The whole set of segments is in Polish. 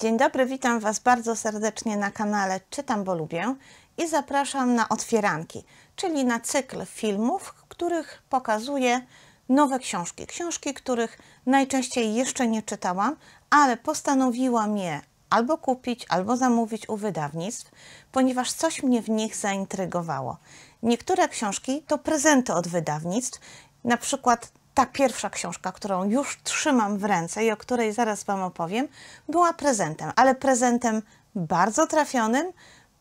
Dzień dobry, witam Was bardzo serdecznie na kanale Czytam, bo lubię i zapraszam na otwieranki, czyli na cykl filmów, których pokazuję nowe książki. Książki, których najczęściej jeszcze nie czytałam, ale postanowiłam je albo kupić, albo zamówić u wydawnictw, ponieważ coś mnie w nich zaintrygowało. Niektóre książki to prezenty od wydawnictw, na przykład ta pierwsza książka, którą już trzymam w ręce i o której zaraz Wam opowiem, była prezentem, ale prezentem bardzo trafionym,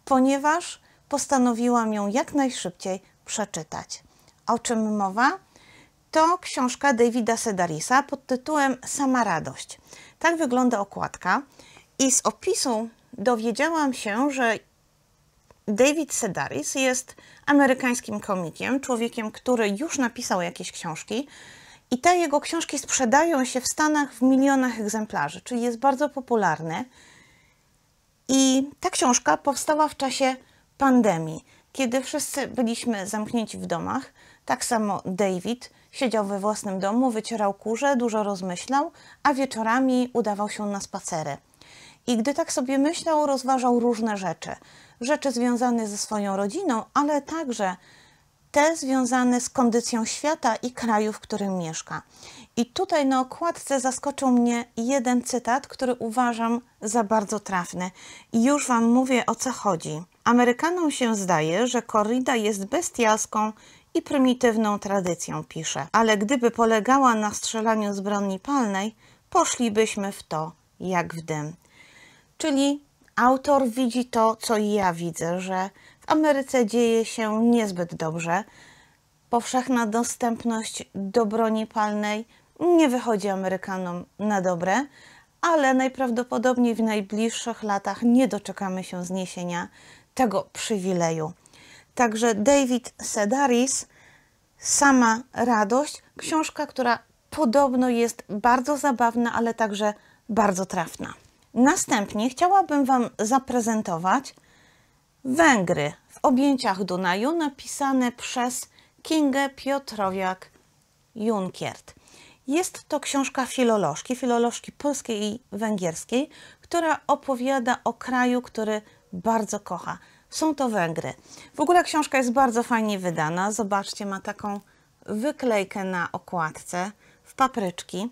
ponieważ postanowiłam ją jak najszybciej przeczytać. O czym mowa? To książka Davida Sedarisa pod tytułem Sama radość. Tak wygląda okładka i z opisu dowiedziałam się, że David Sedaris jest amerykańskim komikiem, człowiekiem, który już napisał jakieś książki, i te jego książki sprzedają się w Stanach w milionach egzemplarzy, czyli jest bardzo popularny. I ta książka powstała w czasie pandemii, kiedy wszyscy byliśmy zamknięci w domach. Tak samo David siedział we własnym domu, wycierał kurze, dużo rozmyślał, a wieczorami udawał się na spacery. I gdy tak sobie myślał, rozważał różne rzeczy. Rzeczy związane ze swoją rodziną, ale także te związane z kondycją świata i kraju, w którym mieszka. I tutaj na okładce zaskoczył mnie jeden cytat, który uważam za bardzo trafny. I już Wam mówię o co chodzi. Amerykanom się zdaje, że korrida jest bestialską i prymitywną tradycją, pisze. Ale gdyby polegała na strzelaniu z broni palnej, poszlibyśmy w to jak w dym. Czyli autor widzi to, co i ja widzę, że Ameryce dzieje się niezbyt dobrze. Powszechna dostępność do broni palnej nie wychodzi Amerykanom na dobre, ale najprawdopodobniej w najbliższych latach nie doczekamy się zniesienia tego przywileju. Także David Sedaris, Sama Radość, książka, która podobno jest bardzo zabawna, ale także bardzo trafna. Następnie chciałabym Wam zaprezentować Węgry w objęciach Dunaju napisane przez Kingę Piotrowiak-Junkiert. Jest to książka filolożki, filolożki polskiej i węgierskiej, która opowiada o kraju, który bardzo kocha. Są to Węgry. W ogóle książka jest bardzo fajnie wydana. Zobaczcie, ma taką wyklejkę na okładce w papryczki,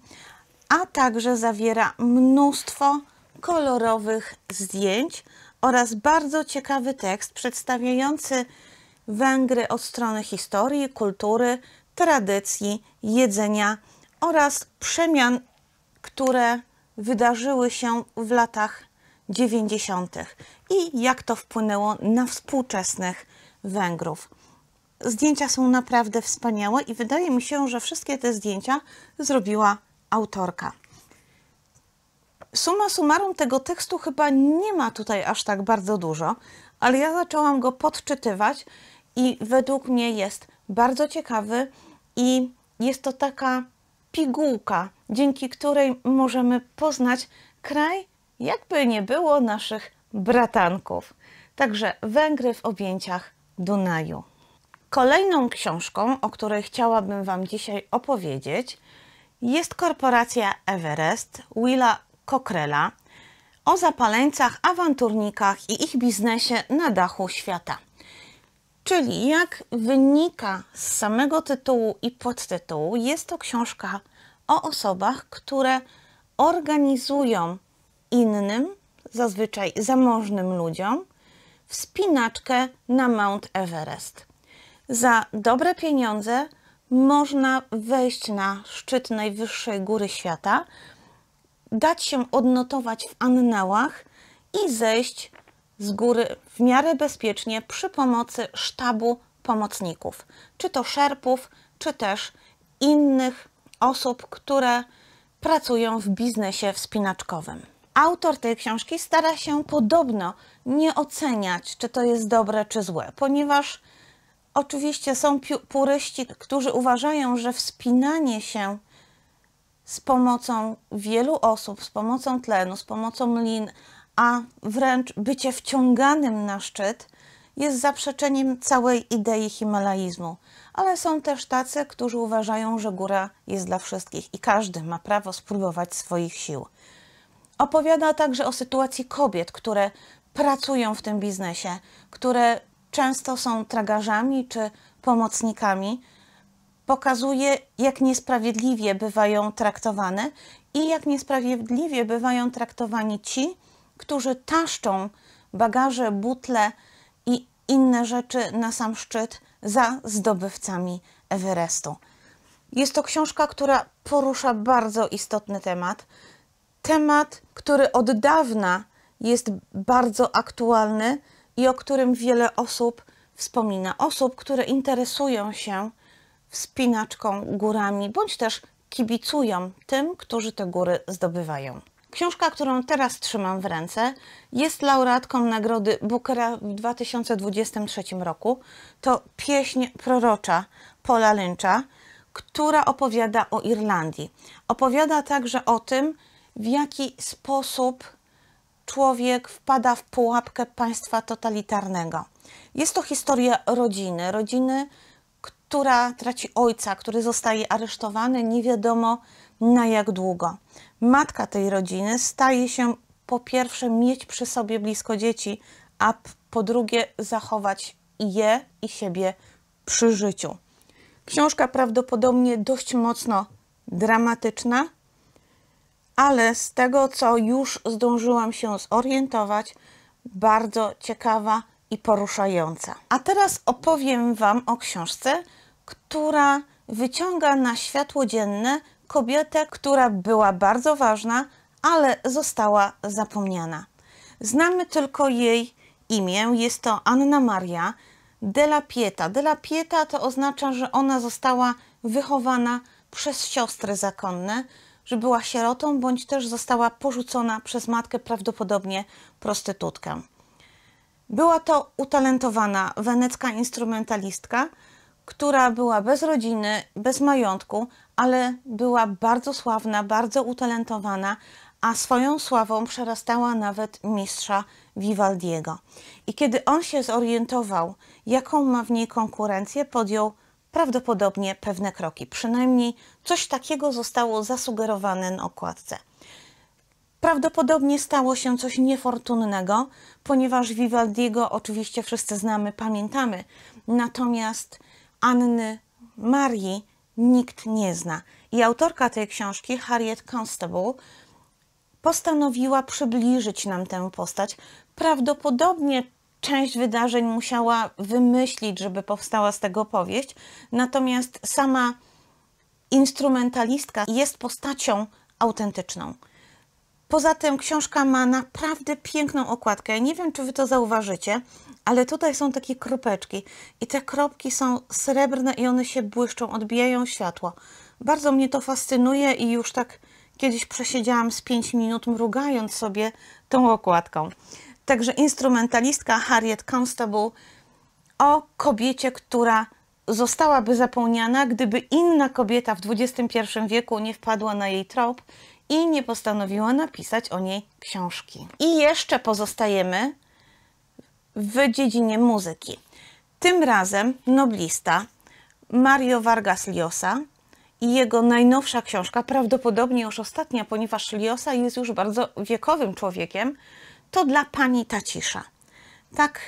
a także zawiera mnóstwo kolorowych zdjęć oraz bardzo ciekawy tekst przedstawiający Węgry od strony historii, kultury, tradycji, jedzenia oraz przemian, które wydarzyły się w latach 90. i jak to wpłynęło na współczesnych Węgrów. Zdjęcia są naprawdę wspaniałe i wydaje mi się, że wszystkie te zdjęcia zrobiła autorka. Suma summarum tego tekstu chyba nie ma tutaj aż tak bardzo dużo, ale ja zaczęłam go podczytywać i według mnie jest bardzo ciekawy i jest to taka pigułka, dzięki której możemy poznać kraj, jakby nie było naszych bratanków. Także Węgry w objęciach Dunaju. Kolejną książką, o której chciałabym Wam dzisiaj opowiedzieć, jest korporacja Everest Willa Kokrela o zapaleńcach, awanturnikach i ich biznesie na dachu świata. Czyli jak wynika z samego tytułu i podtytułu, jest to książka o osobach, które organizują innym, zazwyczaj zamożnym ludziom, wspinaczkę na Mount Everest. Za dobre pieniądze można wejść na szczyt najwyższej góry świata – dać się odnotować w annałach i zejść z góry w miarę bezpiecznie przy pomocy sztabu pomocników, czy to szerpów, czy też innych osób, które pracują w biznesie wspinaczkowym. Autor tej książki stara się podobno nie oceniać, czy to jest dobre, czy złe, ponieważ oczywiście są puryści, którzy uważają, że wspinanie się z pomocą wielu osób, z pomocą tlenu, z pomocą lin, a wręcz bycie wciąganym na szczyt jest zaprzeczeniem całej idei himalaizmu. Ale są też tacy, którzy uważają, że góra jest dla wszystkich i każdy ma prawo spróbować swoich sił. Opowiada także o sytuacji kobiet, które pracują w tym biznesie, które często są tragarzami czy pomocnikami, pokazuje, jak niesprawiedliwie bywają traktowane i jak niesprawiedliwie bywają traktowani ci, którzy taszczą bagaże, butle i inne rzeczy na sam szczyt za zdobywcami Everestu. Jest to książka, która porusza bardzo istotny temat. Temat, który od dawna jest bardzo aktualny i o którym wiele osób wspomina. Osób, które interesują się wspinaczką górami, bądź też kibicują tym, którzy te góry zdobywają. Książka, którą teraz trzymam w ręce, jest laureatką nagrody Bookera w 2023 roku. To pieśń prorocza Paula Lyncha, która opowiada o Irlandii. Opowiada także o tym, w jaki sposób człowiek wpada w pułapkę państwa totalitarnego. Jest to historia rodziny, rodziny, która traci ojca, który zostaje aresztowany nie wiadomo na jak długo. Matka tej rodziny staje się po pierwsze mieć przy sobie blisko dzieci, a po drugie zachować je i siebie przy życiu. Książka prawdopodobnie dość mocno dramatyczna, ale z tego, co już zdążyłam się zorientować, bardzo ciekawa i poruszająca. A teraz opowiem Wam o książce, która wyciąga na światło dzienne kobietę, która była bardzo ważna, ale została zapomniana. Znamy tylko jej imię, jest to Anna Maria Della Pieta. Della Pieta to oznacza, że ona została wychowana przez siostry zakonne, że była sierotą, bądź też została porzucona przez matkę, prawdopodobnie prostytutkę. Była to utalentowana wenecka instrumentalistka, która była bez rodziny, bez majątku, ale była bardzo sławna, bardzo utalentowana, a swoją sławą przerastała nawet mistrza Vivaldiego. I kiedy on się zorientował, jaką ma w niej konkurencję, podjął prawdopodobnie pewne kroki. Przynajmniej coś takiego zostało zasugerowane na okładce. Prawdopodobnie stało się coś niefortunnego, ponieważ Vivaldiego oczywiście wszyscy znamy, pamiętamy. Natomiast Anny Marii nikt nie zna. I autorka tej książki, Harriet Constable, postanowiła przybliżyć nam tę postać. Prawdopodobnie część wydarzeń musiała wymyślić, żeby powstała z tego powieść, natomiast sama instrumentalistka jest postacią autentyczną. Poza tym książka ma naprawdę piękną okładkę. Nie wiem, czy wy to zauważycie, ale tutaj są takie kropeczki i te kropki są srebrne i one się błyszczą, odbijają światło. Bardzo mnie to fascynuje i już tak kiedyś przesiedziałam z 5 minut mrugając sobie tą okładką. Także instrumentalistka Harriet Constable o kobiecie, która zostałaby zapomniana, gdyby inna kobieta w XXI wieku nie wpadła na jej trop i nie postanowiła napisać o niej książki. I jeszcze pozostajemy w dziedzinie muzyki. Tym razem noblista Mario Vargas Llosa i jego najnowsza książka, prawdopodobnie już ostatnia, ponieważ Liosa jest już bardzo wiekowym człowiekiem, to dla pani cisza. Tak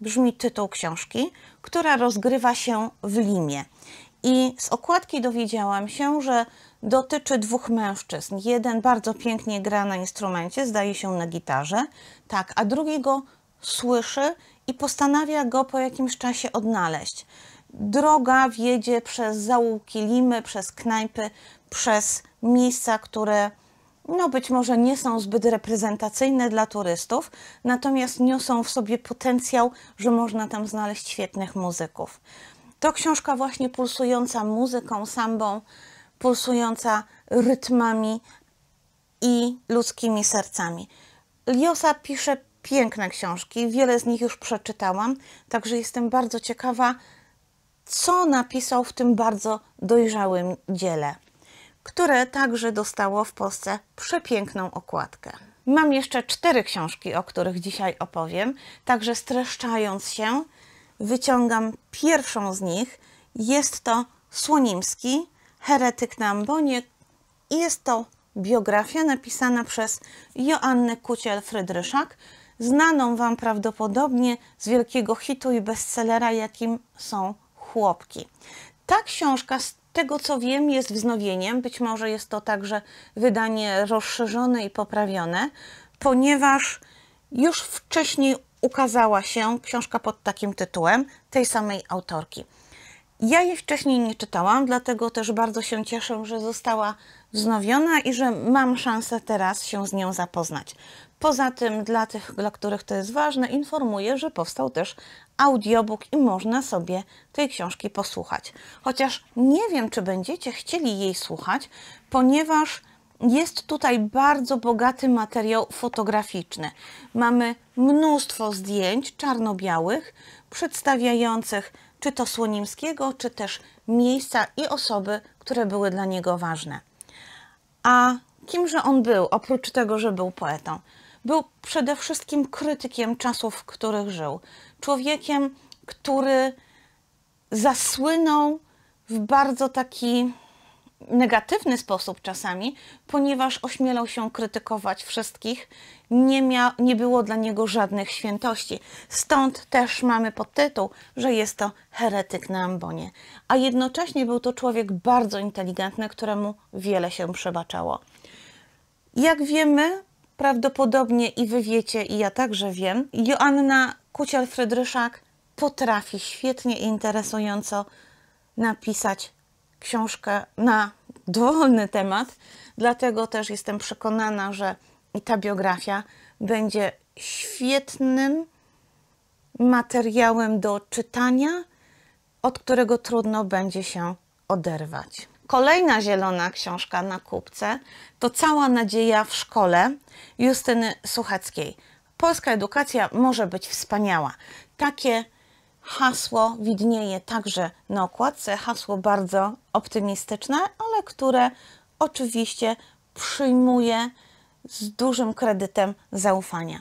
brzmi tytuł książki, która rozgrywa się w Limie. I z okładki dowiedziałam się, że dotyczy dwóch mężczyzn. Jeden bardzo pięknie gra na instrumencie, zdaje się na gitarze, tak, a drugiego słyszy i postanawia go po jakimś czasie odnaleźć. Droga wiedzie przez zaułki Limy, przez knajpy, przez miejsca, które no być może nie są zbyt reprezentacyjne dla turystów, natomiast niosą w sobie potencjał, że można tam znaleźć świetnych muzyków. To książka właśnie pulsująca muzyką, sambą, pulsująca rytmami i ludzkimi sercami. Liosa pisze Piękne książki, wiele z nich już przeczytałam, także jestem bardzo ciekawa, co napisał w tym bardzo dojrzałym dziele, które także dostało w Polsce przepiękną okładkę. Mam jeszcze cztery książki, o których dzisiaj opowiem, także streszczając się, wyciągam pierwszą z nich. Jest to Słonimski, Heretyk na Ambonie i jest to biografia napisana przez Joannę Kuciel-Frydryszak, znaną Wam prawdopodobnie z wielkiego hitu i bestsellera, jakim są Chłopki. Ta książka z tego co wiem, jest wznowieniem. Być może jest to także wydanie rozszerzone i poprawione, ponieważ już wcześniej ukazała się książka pod takim tytułem tej samej autorki. Ja jej wcześniej nie czytałam, dlatego też bardzo się cieszę, że została wznowiona i że mam szansę teraz się z nią zapoznać. Poza tym, dla tych, dla których to jest ważne, informuję, że powstał też audiobook i można sobie tej książki posłuchać. Chociaż nie wiem, czy będziecie chcieli jej słuchać, ponieważ jest tutaj bardzo bogaty materiał fotograficzny. Mamy mnóstwo zdjęć czarno-białych przedstawiających czy to Słonimskiego, czy też miejsca i osoby, które były dla niego ważne. A kimże on był, oprócz tego, że był poetą? Był przede wszystkim krytykiem czasów, w których żył. Człowiekiem, który zasłynął w bardzo taki negatywny sposób czasami, ponieważ ośmielał się krytykować wszystkich, nie, mia, nie było dla niego żadnych świętości. Stąd też mamy podtytuł, że jest to heretyk na ambonie. A jednocześnie był to człowiek bardzo inteligentny, któremu wiele się przebaczało. Jak wiemy, prawdopodobnie i wy wiecie, i ja także wiem, Joanna Kuciel-Frydryszak potrafi świetnie i interesująco napisać książkę na dowolny temat, dlatego też jestem przekonana, że ta biografia będzie świetnym materiałem do czytania, od którego trudno będzie się oderwać. Kolejna zielona książka na kupce to Cała nadzieja w szkole Justyny Suchackiej. Polska edukacja może być wspaniała. Takie Hasło widnieje także na okładce, hasło bardzo optymistyczne, ale które oczywiście przyjmuje z dużym kredytem zaufania.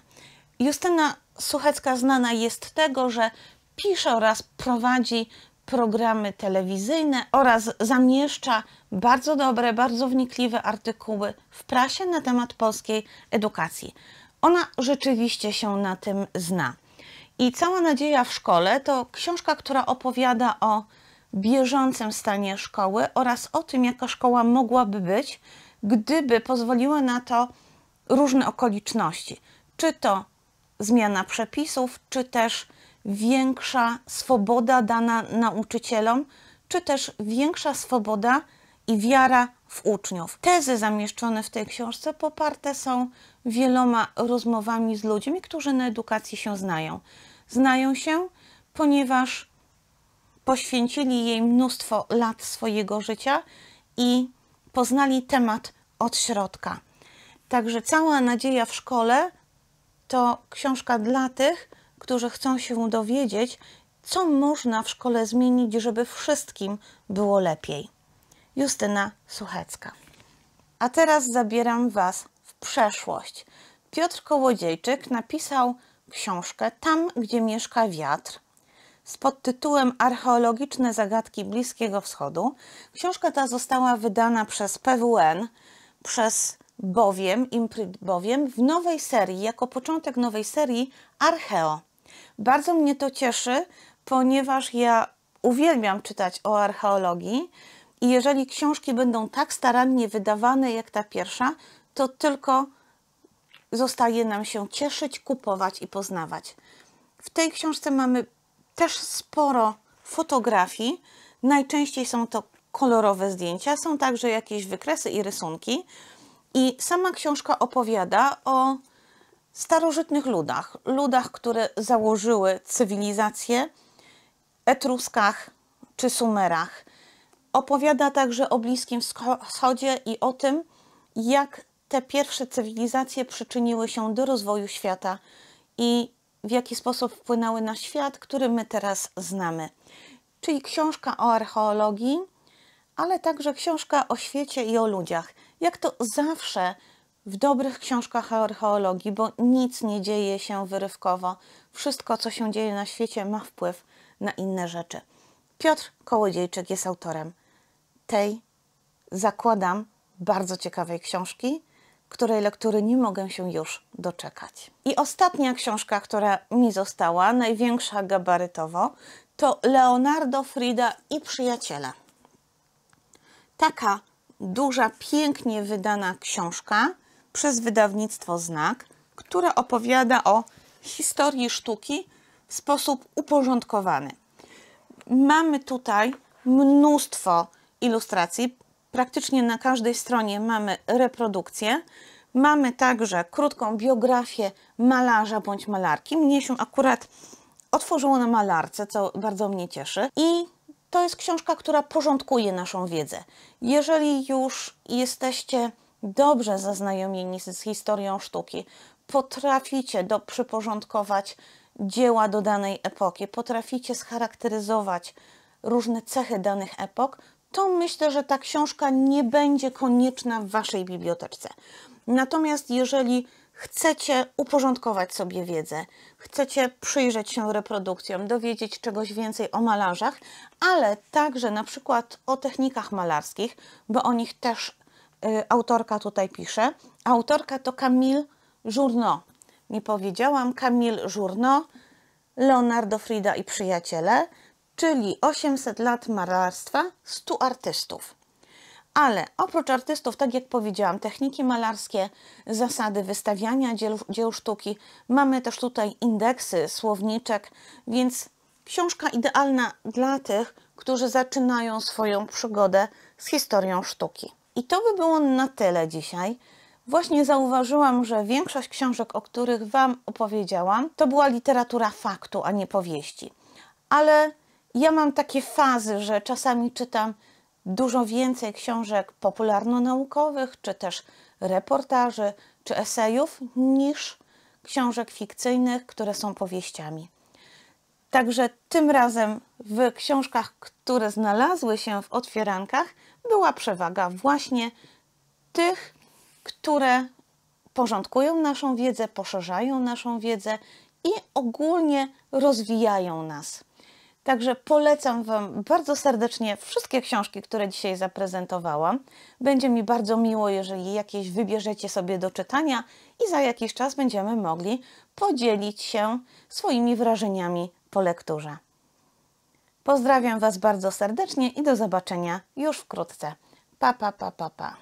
Justyna Suchecka znana jest tego, że pisze oraz prowadzi programy telewizyjne oraz zamieszcza bardzo dobre, bardzo wnikliwe artykuły w prasie na temat polskiej edukacji. Ona rzeczywiście się na tym zna. I Cała Nadzieja w Szkole to książka, która opowiada o bieżącym stanie szkoły oraz o tym, jaka szkoła mogłaby być, gdyby pozwoliły na to różne okoliczności. Czy to zmiana przepisów, czy też większa swoboda dana nauczycielom, czy też większa swoboda i wiara w uczniów. Tezy zamieszczone w tej książce poparte są wieloma rozmowami z ludźmi, którzy na edukacji się znają. Znają się, ponieważ poświęcili jej mnóstwo lat swojego życia i poznali temat od środka. Także cała nadzieja w szkole to książka dla tych, którzy chcą się dowiedzieć, co można w szkole zmienić, żeby wszystkim było lepiej. Justyna Suchecka. A teraz zabieram Was w przeszłość. Piotr Kołodziejczyk napisał książkę Tam, gdzie mieszka wiatr z podtytułem Archeologiczne zagadki Bliskiego Wschodu. Książka ta została wydana przez PWN, przez bowiem, imprint bowiem, w nowej serii, jako początek nowej serii Archeo. Bardzo mnie to cieszy, ponieważ ja uwielbiam czytać o archeologii i jeżeli książki będą tak starannie wydawane jak ta pierwsza, to tylko zostaje nam się cieszyć, kupować i poznawać. W tej książce mamy też sporo fotografii. Najczęściej są to kolorowe zdjęcia, są także jakieś wykresy i rysunki. I sama książka opowiada o starożytnych ludach, ludach, które założyły cywilizację, Etruskach czy Sumerach. Opowiada także o Bliskim Wschodzie i o tym, jak te pierwsze cywilizacje przyczyniły się do rozwoju świata i w jaki sposób wpłynęły na świat, który my teraz znamy. Czyli książka o archeologii, ale także książka o świecie i o ludziach. Jak to zawsze w dobrych książkach o archeologii, bo nic nie dzieje się wyrywkowo. Wszystko, co się dzieje na świecie, ma wpływ na inne rzeczy. Piotr Kołodziejczyk jest autorem tej, zakładam, bardzo ciekawej książki której lektury nie mogę się już doczekać. I ostatnia książka, która mi została, największa gabarytowo, to Leonardo Frida i przyjaciele. Taka duża, pięknie wydana książka przez wydawnictwo Znak, która opowiada o historii sztuki w sposób uporządkowany. Mamy tutaj mnóstwo ilustracji, praktycznie na każdej stronie mamy reprodukcję. Mamy także krótką biografię malarza bądź malarki. Mnie się akurat otworzyło na malarce, co bardzo mnie cieszy. I to jest książka, która porządkuje naszą wiedzę. Jeżeli już jesteście dobrze zaznajomieni z historią sztuki, potraficie do, przyporządkować dzieła do danej epoki, potraficie scharakteryzować różne cechy danych epok, to myślę, że ta książka nie będzie konieczna w Waszej biblioteczce. Natomiast jeżeli chcecie uporządkować sobie wiedzę, chcecie przyjrzeć się reprodukcjom, dowiedzieć czegoś więcej o malarzach, ale także na przykład o technikach malarskich, bo o nich też y, autorka tutaj pisze. Autorka to Camille Journo. Nie powiedziałam, Camille Journo, Leonardo Frida i przyjaciele – czyli 800 lat malarstwa 100 artystów. Ale oprócz artystów, tak jak powiedziałam, techniki malarskie, zasady wystawiania dzieł, dzieł sztuki, mamy też tutaj indeksy, słowniczek, więc książka idealna dla tych, którzy zaczynają swoją przygodę z historią sztuki. I to by było na tyle dzisiaj. Właśnie zauważyłam, że większość książek, o których Wam opowiedziałam, to była literatura faktu, a nie powieści. Ale ja mam takie fazy, że czasami czytam dużo więcej książek popularno-naukowych, czy też reportaży, czy esejów, niż książek fikcyjnych, które są powieściami. Także tym razem w książkach, które znalazły się w otwierankach, była przewaga właśnie tych, które porządkują naszą wiedzę, poszerzają naszą wiedzę i ogólnie rozwijają nas. Także polecam Wam bardzo serdecznie wszystkie książki, które dzisiaj zaprezentowałam. Będzie mi bardzo miło, jeżeli jakieś wybierzecie sobie do czytania i za jakiś czas będziemy mogli podzielić się swoimi wrażeniami po lekturze. Pozdrawiam Was bardzo serdecznie i do zobaczenia już wkrótce. Pa, pa, pa, pa, pa.